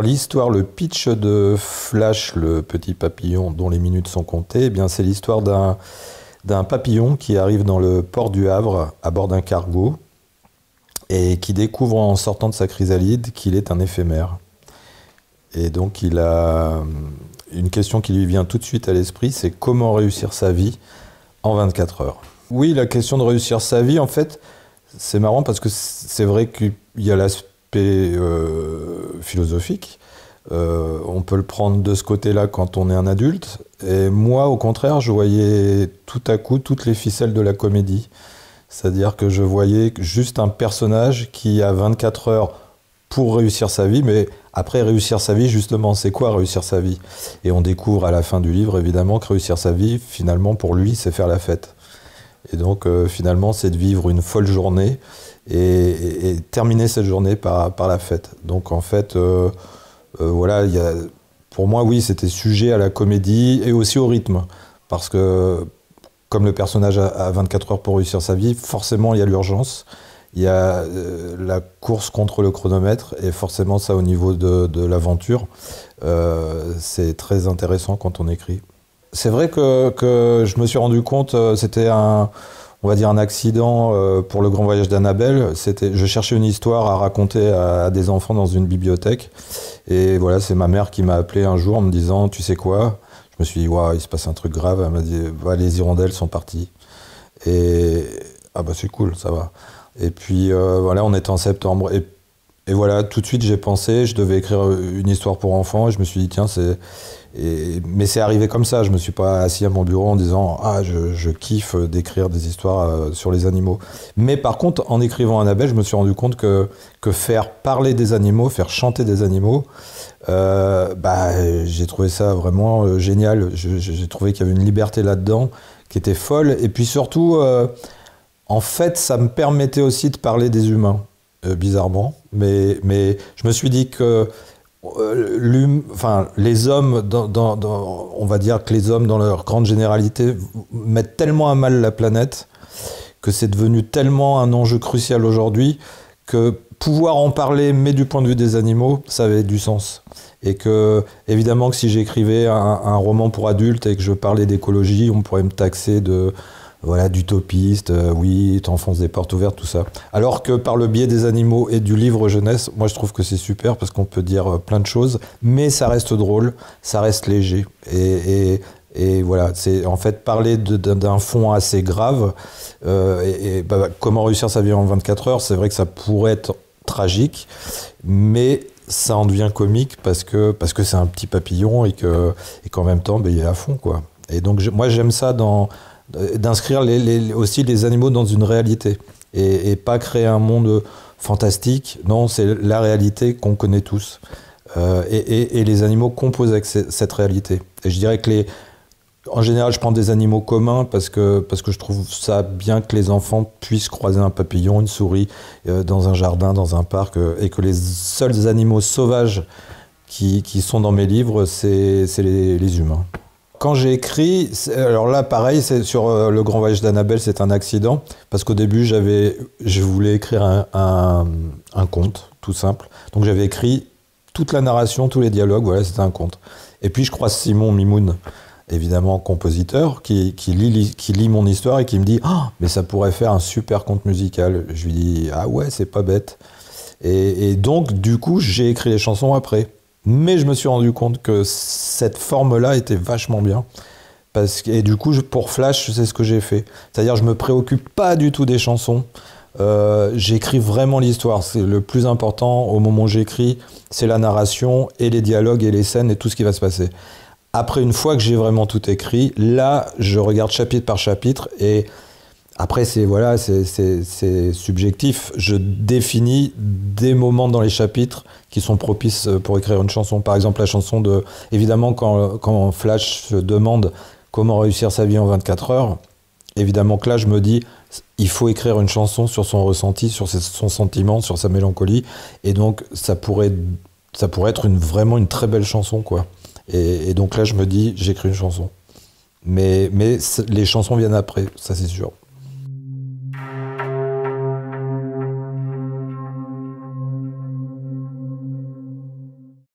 L'histoire, le pitch de Flash, le petit papillon dont les minutes sont comptées, eh bien c'est l'histoire d'un, d'un papillon qui arrive dans le port du Havre à bord d'un cargo et qui découvre en sortant de sa chrysalide qu'il est un éphémère. Et donc il a une question qui lui vient tout de suite à l'esprit, c'est comment réussir sa vie en 24 heures. Oui, la question de réussir sa vie, en fait, c'est marrant parce que c'est vrai qu'il y a l'aspect euh, philosophique. Euh, on peut le prendre de ce côté-là quand on est un adulte. Et moi, au contraire, je voyais tout à coup toutes les ficelles de la comédie. C'est-à-dire que je voyais juste un personnage qui a 24 heures pour réussir sa vie, mais après réussir sa vie, justement, c'est quoi réussir sa vie Et on découvre à la fin du livre, évidemment, que réussir sa vie, finalement, pour lui, c'est faire la fête. Et donc euh, finalement, c'est de vivre une folle journée et, terminer cette journée par, la fête. Donc en fait, euh, euh, voilà, pour moi, oui, c'était sujet à la comédie et aussi au rythme. Parce que comme le personnage a, 24 heures pour réussir sa vie, forcément il y a l'urgence, il y a la course contre le chronomètre, et forcément ça au niveau de, l'aventure, c'est très intéressant quand on écrit c'est vrai que, que, je me suis rendu compte, euh, c'était un, on va dire un accident euh, pour le grand voyage d'Annabelle. C'était, je cherchais une histoire à raconter à, des enfants dans une bibliothèque. Et voilà, c'est ma mère qui m'a appelé un jour en me disant, tu sais quoi Je me suis dit, waouh, il se passe un truc grave. Elle m'a dit, les hirondelles sont parties. Et ah bah c'est cool, ça va. Et puis euh, voilà, on est en septembre. Et et voilà, tout de suite j'ai pensé, je devais écrire une histoire pour enfants, et je me suis dit, tiens, c'est. mais c'est arrivé comme ça, je me suis pas assis à mon bureau en disant, ah, je, kiffe d'écrire des histoires euh, sur les animaux. Mais par contre, en écrivant Annabelle, je me suis rendu compte que, que faire parler des animaux, faire chanter des animaux, euh, bah, j'ai trouvé ça vraiment euh, génial. J'ai trouvé qu'il y avait une liberté là-dedans qui était folle. Et puis surtout, en fait, ça me permettait aussi de parler des humains. Euh, bizarrement. Mais, mais je me suis dit que euh, enfin, les hommes, dans, on va dire que les hommes, dans leur grande généralité, mettent tellement à mal la planète que c'est devenu tellement un enjeu crucial aujourd'hui que pouvoir en parler, mais du point de vue des animaux, ça avait du sens. Et que, évidemment, que si j'écrivais un roman pour adultes et que je parlais d'écologie, on pourrait me taxer de, voilà, d'utopiste, euh, oui, t'enfonces des portes ouvertes, tout ça. Alors que par le biais des animaux et du livre jeunesse, moi je trouve que c'est super parce qu'on peut dire euh, plein de choses, mais ça reste drôle, ça reste léger. Et, voilà, c'est en fait parler d'un fond assez grave, euh, et, bah, comment réussir sa vie en 24 heures, c'est vrai que ça pourrait être tragique, mais ça en devient comique parce que parce que c'est un petit papillon et que et qu'en même temps, bah, il est à fond quoi. Et donc moi j'aime ça dans euh, d'inscrire aussi les animaux dans une réalité et, pas créer un monde fantastique. Non, c'est la réalité qu'on connaît tous. Euh, et, les animaux composent cette réalité. Et je dirais que les, en général, je prends des animaux communs parce que, parce que je trouve ça bien que les enfants puissent croiser un papillon, une souris euh, dans un jardin, dans un parc, et que les seuls animaux sauvages qui, sont dans mes livres, c'est les humains quand j'ai écrit, alors là, pareil, c'est sur euh, le Grand Voyage d'Annabelle, c'est un accident parce qu'au début, j'avais, je voulais écrire un, conte, tout simple. Donc j'avais écrit toute la narration, tous les dialogues. Voilà, c'était un conte. Et puis je croise Simon Mimoun, évidemment compositeur, qui, qui, lit, mon histoire et qui me dit, Ah, mais ça pourrait faire un super conte musical. Je lui dis, ah ouais, c'est pas bête. et donc, du coup, j'ai écrit les chansons après. Mais je me suis rendu compte que cette forme-là était vachement bien. Parce que, et du coup, pour Flash, c'est ce que j'ai fait. C'est-à-dire, je me préoccupe pas du tout des chansons. Euh, j'écris vraiment l'histoire. C'est le plus important au moment où j'écris, c'est la narration et les dialogues et les scènes et tout ce qui va se passer. Après, une fois que j'ai vraiment tout écrit, là, je regarde chapitre par chapitre et après, c'est voilà, c'est subjectif. Je définis des moments dans les chapitres qui sont propices euh, pour écrire une chanson. Par exemple, la chanson de. Évidemment, quand, quand Flash se demande comment réussir sa vie en 24 heures, évidemment que là, je me dis, il faut écrire une chanson sur son ressenti, sur ses, son sentiment, sur sa mélancolie. Et donc, ça pourrait, ça pourrait être une, vraiment une très belle chanson, quoi. Et, et donc là, je me dis, j'écris une chanson. Mais, mais les chansons viennent après, ça c'est sûr.